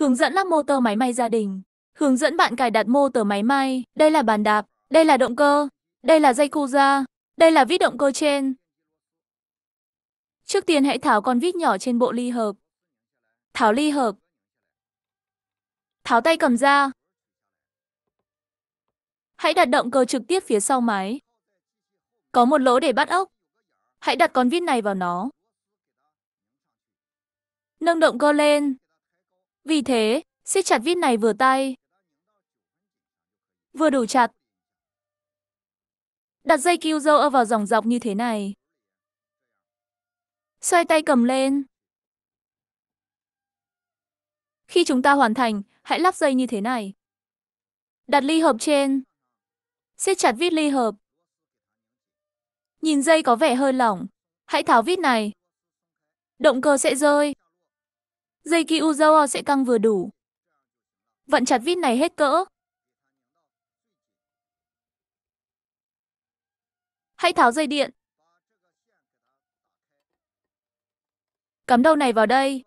Hướng dẫn lắp motor máy may gia đình. Hướng dẫn bạn cài đặt motor máy may. Đây là bàn đạp. Đây là động cơ. Đây là dây khu ra Đây là vít động cơ trên. Trước tiên hãy tháo con vít nhỏ trên bộ ly hợp. Tháo ly hợp. Tháo tay cầm ra. Hãy đặt động cơ trực tiếp phía sau máy. Có một lỗ để bắt ốc. Hãy đặt con vít này vào nó. Nâng động cơ lên, vì thế, siết chặt vít này vừa tay. Vừa đủ chặt. Đặt dây kiêu dâu vào dòng dọc như thế này. Xoay tay cầm lên. Khi chúng ta hoàn thành, hãy lắp dây như thế này. Đặt ly hợp trên. Siết chặt vít ly hợp. Nhìn dây có vẻ hơi lỏng. Hãy tháo vít này. Động cơ sẽ rơi. Dây Kyuzawa sẽ căng vừa đủ. Vận chặt vít này hết cỡ. Hãy tháo dây điện. Cắm đầu này vào đây.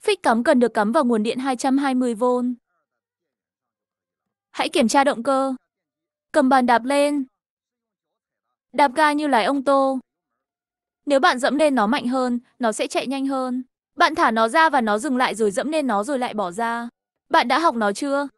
Phích cắm cần được cắm vào nguồn điện 220V. Hãy kiểm tra động cơ. Cầm bàn đạp lên. Đạp ga như lái ông tô. Nếu bạn dẫm lên nó mạnh hơn, nó sẽ chạy nhanh hơn. Bạn thả nó ra và nó dừng lại rồi dẫm lên nó rồi lại bỏ ra. Bạn đã học nó chưa?